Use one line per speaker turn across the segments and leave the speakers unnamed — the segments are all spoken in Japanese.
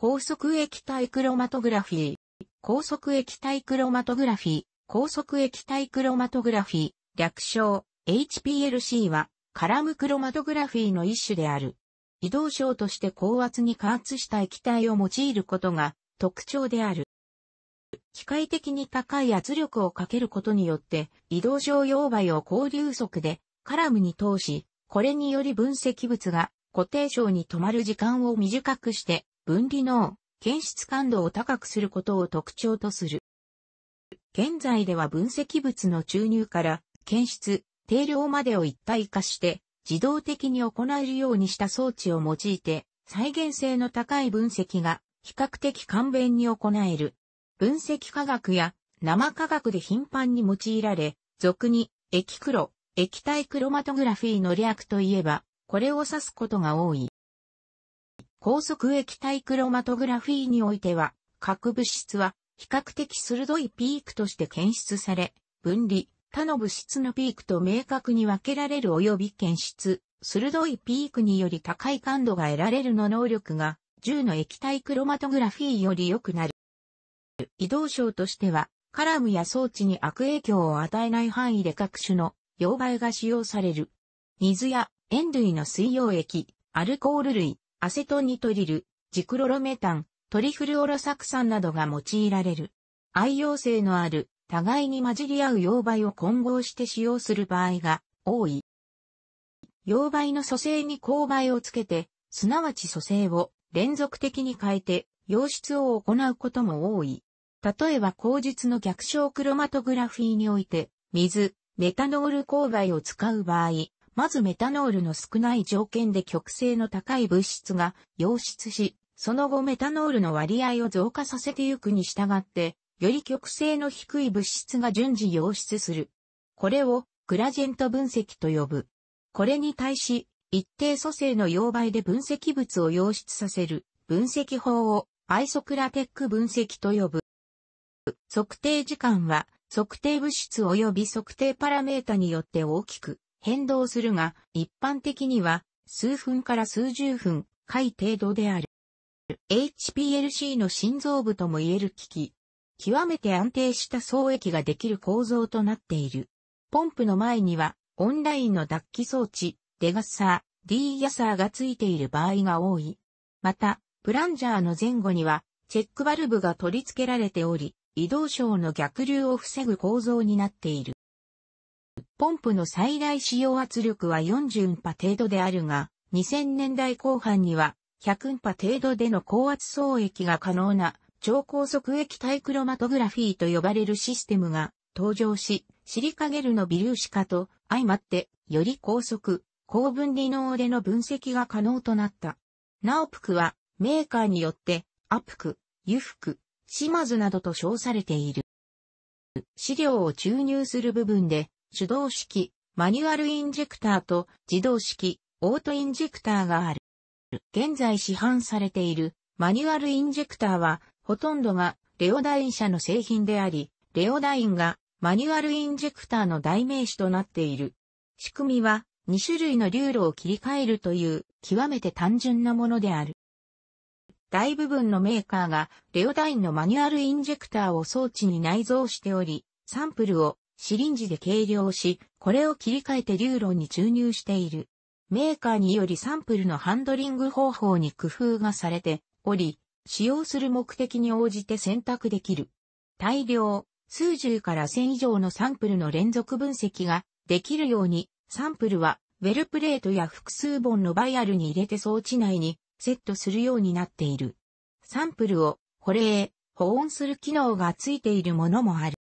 高速液体クロマトグラフィー、高速液体クロマトグラフィー、高速液体クロマトグラフィー、略称 HPLC はカラムクロマトグラフィーの一種である。移動症として高圧に加圧した液体を用いることが特徴である。機械的に高い圧力をかけることによって移動症溶媒を高流速でカラムに通し、これにより分析物が固定症に止まる時間を短くして分離能、検出感度を高くすることを特徴とする。現在では分析物の注入から検出、定量までを一体化して自動的に行えるようにした装置を用いて再現性の高い分析が比較的簡便に行える。分析科学や生科学で頻繁に用いられ、俗に液黒、液体クロマトグラフィーの略といえば、これを指すことが多い。高速液体クロマトグラフィーにおいては、各物質は比較的鋭いピークとして検出され、分離、他の物質のピークと明確に分けられる及び検出、鋭いピークにより高い感度が得られるの能力が、銃の液体クロマトグラフィーより良くなる。移動症としては、カラムや装置に悪影響を与えない範囲で各種の溶媒が使用される。水や塩類の水溶液、アルコール類、アセトニトリル、ジクロロメタン、トリフルオロサク酸などが用いられる。愛用性のある、互いに混じり合う溶媒を混合して使用する場合が多い。溶媒の組成に勾配をつけて、すなわち組成を連続的に変えて、溶出を行うことも多い。例えば口述の逆小クロマトグラフィーにおいて、水、メタノール勾配を使う場合、まずメタノールの少ない条件で極性の高い物質が溶出し、その後メタノールの割合を増加させてゆくに従って、より極性の低い物質が順次溶出する。これをグラジェント分析と呼ぶ。これに対し、一定組成の溶媒で分析物を溶出させる分析法をアイソクラテック分析と呼ぶ。測定時間は測定物質及び測定パラメータによって大きく変動するが、一般的には数分から数十分、回程度である。HPLC の心臓部とも言える機器。極めて安定した送液ができる構造となっている。ポンプの前には、オンラインの脱気装置、デガッサー、ディーヤサーがついている場合が多い。また、プランジャーの前後には、チェックバルブが取り付けられており、移動症の逆流を防ぐ構造になっている。ポンプの最大使用圧力は40ンパ程度であるが、2000年代後半には100ンパ程度での高圧送液が可能な超高速液体クロマトグラフィーと呼ばれるシステムが登場し、シリカゲルの微粒子化と相まってより高速、高分離能での分析が可能となった。ナオプクはメーカーによってアプク、ユフク、シマズなどと称されている。資料を注入する部分で手動式、マニュアルインジェクターと自動式、オートインジェクターがある。現在市販されているマニュアルインジェクターはほとんどがレオダイン社の製品であり、レオダインがマニュアルインジェクターの代名詞となっている。仕組みは2種類の流路を切り替えるという極めて単純なものである。大部分のメーカーがレオダインのマニュアルインジェクターを装置に内蔵しており、サンプルをシリンジで計量し、これを切り替えて流路に注入している。メーカーによりサンプルのハンドリング方法に工夫がされており、使用する目的に応じて選択できる。大量、数十から千以上のサンプルの連続分析ができるように、サンプルはウェルプレートや複数本のバイアルに入れて装置内にセットするようになっている。サンプルを保冷、保温する機能がついているものもある。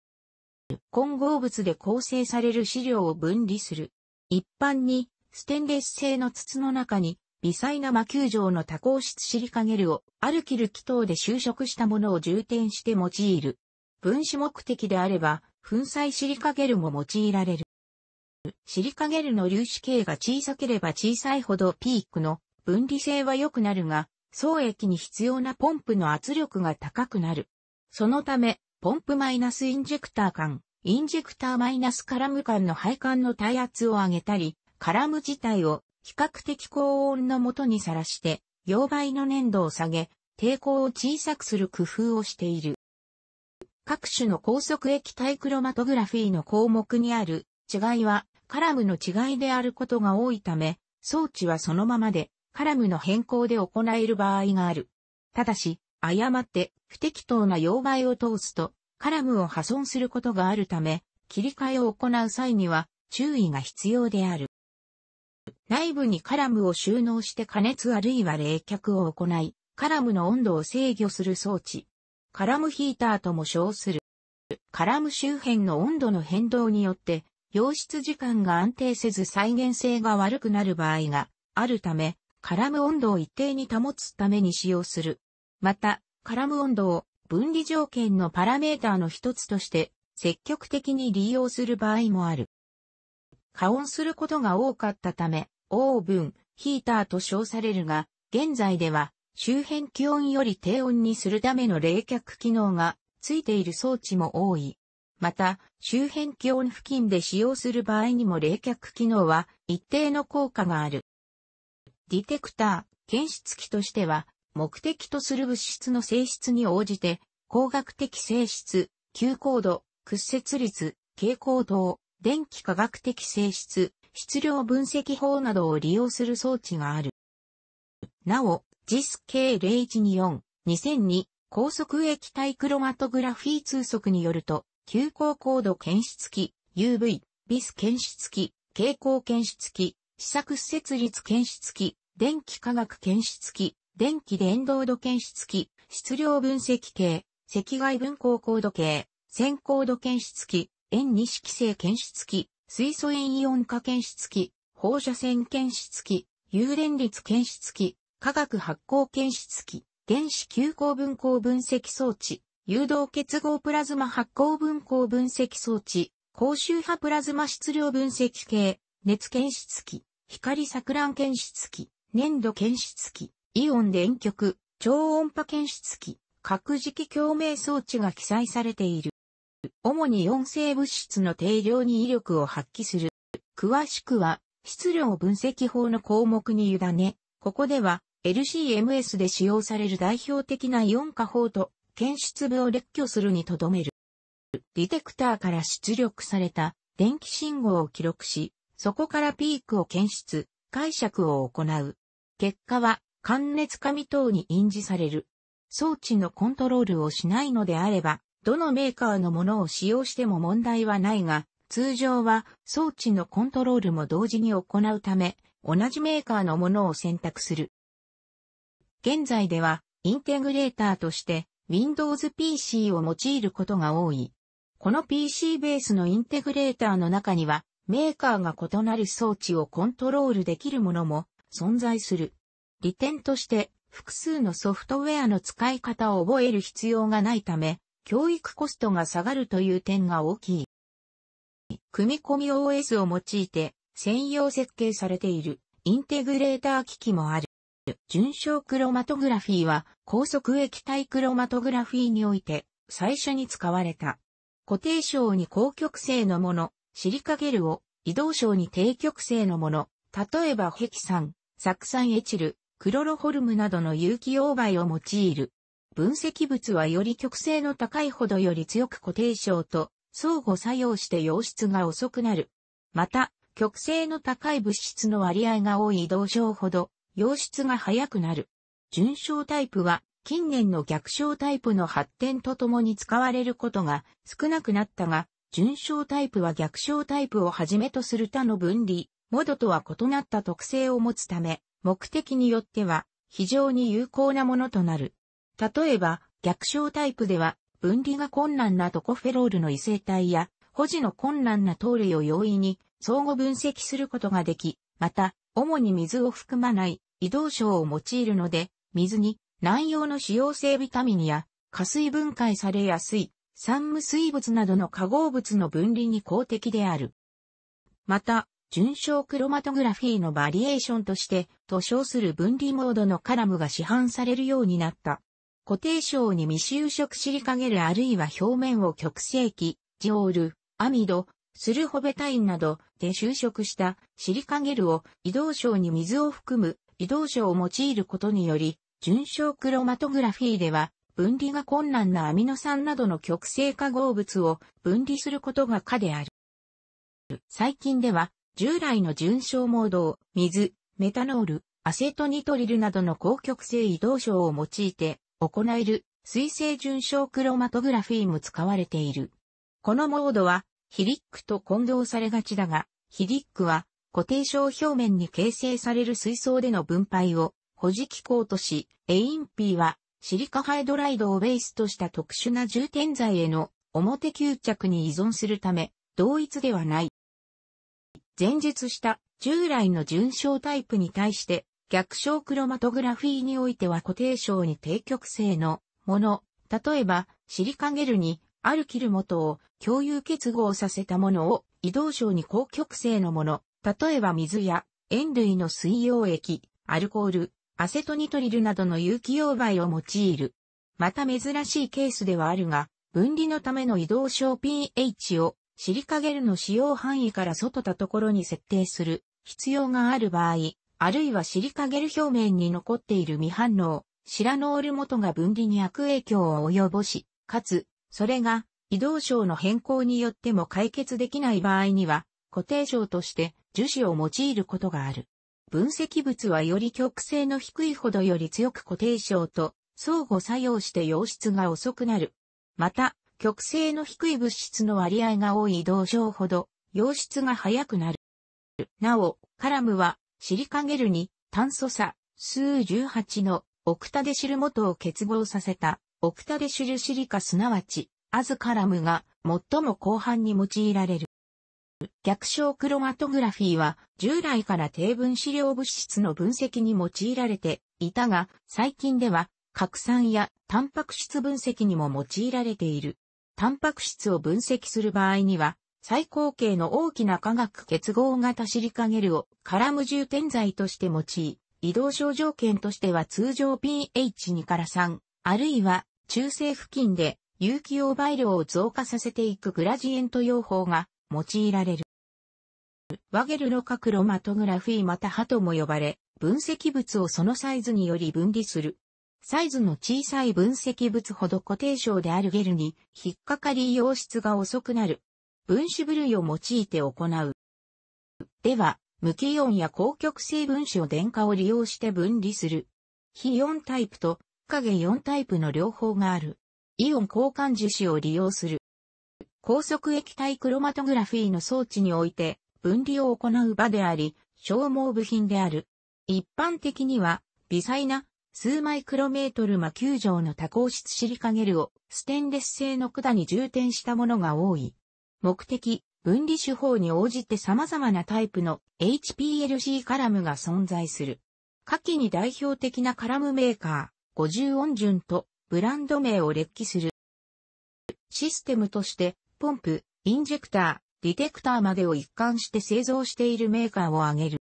混合物で構成される資料を分離する。一般に、ステンレス製の筒の中に、微細な魔球状の多孔質シリカゲルを、アルキル気筒で収縮したものを充填して用いる。分子目的であれば、粉砕シリカゲルも用いられる。シリカゲルの粒子径が小さければ小さいほどピークの分離性は良くなるが、総液に必要なポンプの圧力が高くなる。そのため、ポンプマイナスインジェクター間、インジェクターマイナスカラム間の配管の耐圧を上げたり、カラム自体を比較的高温のもとにさらして、溶媒の粘度を下げ、抵抗を小さくする工夫をしている。各種の高速液体クロマトグラフィーの項目にある違いはカラムの違いであることが多いため、装置はそのままでカラムの変更で行える場合がある。ただし、誤って不適当な溶媒を通すとカラムを破損することがあるため、切り替えを行う際には注意が必要である。内部にカラムを収納して加熱あるいは冷却を行い、カラムの温度を制御する装置。カラムヒーターとも称する。カラム周辺の温度の変動によって、溶出時間が安定せず再現性が悪くなる場合があるため、カラム温度を一定に保つために使用する。また、カラム温度を分離条件のパラメーターの一つとして積極的に利用する場合もある。加温することが多かったため、オーブン、ヒーターと称されるが、現在では周辺気温より低温にするための冷却機能がついている装置も多い。また、周辺気温付近で使用する場合にも冷却機能は一定の効果がある。ディテクター、検出器としては、目的とする物質の性質に応じて、光学的性質、急高度、屈折率、蛍光灯、電気化学的性質、質量分析法などを利用する装置がある。なお、JIS-K0124、2002、高速液体クロマトグラフィー通則によると、急高高度検出器、UV、ビス検出器、蛍光検出器、試作施設率検出器、電気化学検出器、電気伝導度検出器、質量分析系、赤外分光高度計、先高度検出器、塩二式性検出器、水素塩イオン化検出器、放射線検出器、有電率検出器、化学発光検出器、原子急光分光分析装置、誘導結合プラズマ発光分光分析装置、高周波プラズマ質量分析系、熱検出器、光錯乱検出器、粘土検出器、イオン電極、超音波検出器、核磁気共鳴装置が記載されている。主に音声物質の定量に威力を発揮する。詳しくは、質量分析法の項目に委ね、ここでは LCMS で使用される代表的なイオン化法と検出部を列挙するにとどめる。ディテクターから出力された電気信号を記録し、そこからピークを検出、解釈を行う。結果は感熱紙等に印字される。装置のコントロールをしないのであれば、どのメーカーのものを使用しても問題はないが、通常は装置のコントロールも同時に行うため、同じメーカーのものを選択する。現在では、インテグレーターとして Windows PC を用いることが多い。この PC ベースのインテグレーターの中には、メーカーが異なる装置をコントロールできるものも存在する。利点として複数のソフトウェアの使い方を覚える必要がないため、教育コストが下がるという点が大きい。組み込み OS を用いて専用設計されているインテグレーター機器もある。純正クロマトグラフィーは高速液体クロマトグラフィーにおいて最初に使われた。固定床に高極性のもの、シリカゲルを移動床に低極性のもの、例えばヘキサン、酢酸エチル、クロロホルムなどの有機溶媒を用いる。分析物はより極性の高いほどより強く固定症と相互作用して溶出が遅くなる。また、極性の高い物質の割合が多い移動症ほど溶出が早くなる。順症タイプは近年の逆症タイプの発展とともに使われることが少なくなったが、順症タイプは逆症タイプをはじめとする他の分離、モドとは異なった特性を持つため、目的によっては非常に有効なものとなる。例えば、逆症タイプでは、分離が困難なトコフェロールの異性体や、保持の困難な糖類を容易に相互分析することができ、また、主に水を含まない移動症を用いるので、水に南容の使用性ビタミンや、加水分解されやすい、酸無水物などの化合物の分離に公的である。また、純正クロマトグラフィーのバリエーションとして、と称する分離モードのカラムが市販されるようになった。固定症に未就職シリカゲルあるいは表面を極性器、ジオール、アミド、スルホベタインなどで就職したシリカゲルを移動症に水を含む移動症を用いることにより、純正クロマトグラフィーでは分離が困難なアミノ酸などの極性化合物を分離することが可である。最近では従来の純モードを水、メタノール、アセトニトリルなどの高極性移動症を用いて行える水性純症クロマトグラフィーも使われている。このモードはヒリックと混同されがちだが、ヒリックは固定症表面に形成される水槽での分配を保持機構とし、エインピーはシリカハイドライドをベースとした特殊な充填剤への表吸着に依存するため、同一ではない。前述した従来の純章タイプに対して、逆章クロマトグラフィーにおいては固定章に低極性のもの、例えば、シリカゲルにアるキル元を共有結合させたものを移動症に高極性のもの、例えば水や塩類の水溶液、アルコール、アセトニトリルなどの有機溶媒を用いる。また珍しいケースではあるが、分離のための移動症 pH をシリカゲルの使用範囲から外たところに設定する必要がある場合、あるいはシリカゲル表面に残っている未反応、シラノール元が分離に悪影響を及ぼし、かつ、それが移動症の変更によっても解決できない場合には、固定症として樹脂を用いることがある。分析物はより極性の低いほどより強く固定症と相互作用して溶質が遅くなる。また、極性の低い物質の割合が多い同症ほど、溶質が早くなる。なお、カラムは、シリカゲルに炭素差、数18のオクタデシル元を結合させた、オクタデシルシリカすなわち、アズカラムが最も広範に用いられる。逆小クロマトグラフィーは従来から低分子量物質の分析に用いられていたが、最近では核酸やタンパク質分析にも用いられている。タンパク質を分析する場合には、最高系の大きな化学結合型シリカゲルを絡む重点剤として用い、移動症条件としては通常 pH2 から3、あるいは中性付近で有機溶媒量を増加させていくグラジエント用法が用いられる。ワゲルロカクロマトグラフィーまたハとも呼ばれ、分析物をそのサイズにより分離するサイズの小さい分析物ほど固定症であるゲルに引っかかり溶出が遅くなる。分子部類を用いて行う。では、無機イオンや高極性分子を電荷を利用して分離する。非イオンタイプと影ンタイプの両方がある。イオン交換樹脂を利用する。高速液体クロマトグラフィーの装置において分離を行う場であり、消耗部品である。一般的には、微細な数マイクロメートル魔球状の多孔質シリカゲルをステンレス製の管に充填したものが多い。目的、分離手法に応じて様々なタイプの HPLC カラムが存在する。下記に代表的なカラムメーカー、50音順とブランド名を列記する。システムとして、ポンプ、インジェクター、ディテクターまでを一貫して製造しているメーカーを挙げる。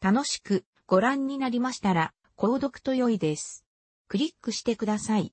楽しくご覧になりましたら、購読と良いです。クリックしてください。